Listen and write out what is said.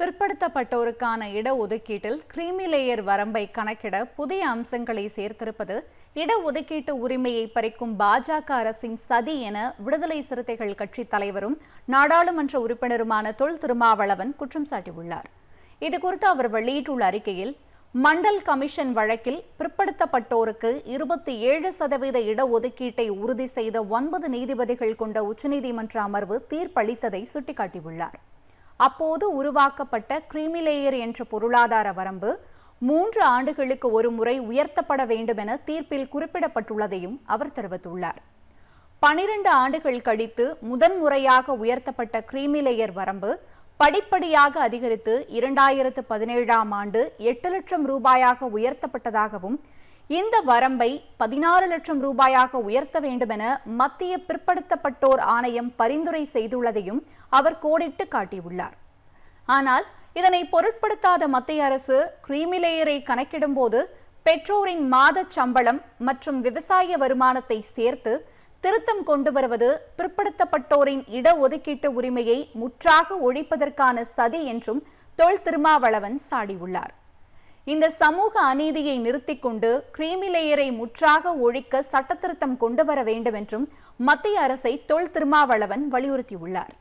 பிற்படுத்தப்பட்டோருக்கான இடஒதுக்கீட்டில் creamy layer வரம்பை கணக்கிட புதிய அம்சங்களை சேர்த்திருப்பது இடஒதுக்கீட்டு உரிமையை பறிக்கும் பாஜக அரசின் சதி என விடுதலை சிறுத்தைகள் கட்சி தலைவரும் நாடாளுமன்ற உறுப்பினருமான தொல் திருமாவளவன் குற்றம் சாட்டியுள்ளார் இதுகுறித்து அவர் வெளியிட்டுள்ள அறிக்கையில் மண்டல் கமிஷன் வழக்கில் பிற்படுத்தப்பட்டோருக்கு இருபத்தி ஏழு சதவீத இடஒதுக்கீட்டை உறுதி செய்த ஒன்பது நீதிபதிகள் கொண்ட உச்சநீதிமன்ற அமர்வு தீர்ப்பளித்ததை சுட்டிக்காட்டியுள்ளார் அப்போது உருவாக்கப்பட்ட கிரீமிலேயர் என்ற பொருளாதார வரம்பு மூன்று ஆண்டுகளுக்கு ஒரு முறை உயர்த்தப்பட வேண்டும் என தீர்ப்பில் குறிப்பிடப்பட்டுள்ளதையும் அவர் தெரிவித்துள்ளார் பனிரெண்டு ஆண்டுகள் கழித்து முதன்முறையாக உயர்த்தப்பட்ட கிரீமிலேயர் வரம்பு படிப்படியாக அதிகரித்து இரண்டாயிரத்து பதினேழாம் ஆண்டு எட்டு லட்சம் ரூபாயாக உயர்த்தப்பட்டதாகவும் இந்த வரம்பை பதினாறு லட்சம் ரூபாயாக உயர்த்த வேண்டும் என மத்திய பிற்படுத்தப்பட்டோர் ஆணையம் பரிந்துரை செய்துள்ளதையும் அவர் கோடிட்டு காட்டியுள்ளார் ஆனால் இதனை பொருட்படுத்தாத மத்திய அரசு கிரீமிலேயரை கணக்கிடும்போது பெற்றோரின் மாத சம்பளம் மற்றும் விவசாய வருமானத்தை சேர்த்து திருத்தம் கொண்டு வருவது பிற்படுத்தப்பட்டோரின் இடஒதுக்கீட்டு உரிமையை முற்றாக ஒழிப்பதற்கான சதி என்றும் தொல் திருமாவளவன் சாடியுள்ளார் இந்த சமூக அநீதியை நிறுத்திக் கொண்டு கிரீமிலேயரை முற்றாக ஒழிக்க சட்டத்திருத்தம் கொண்டு வர வேண்டும் என்றும் மத்திய அரசை தொல் திருமாவளவன் வலியுறுத்தியுள்ளார்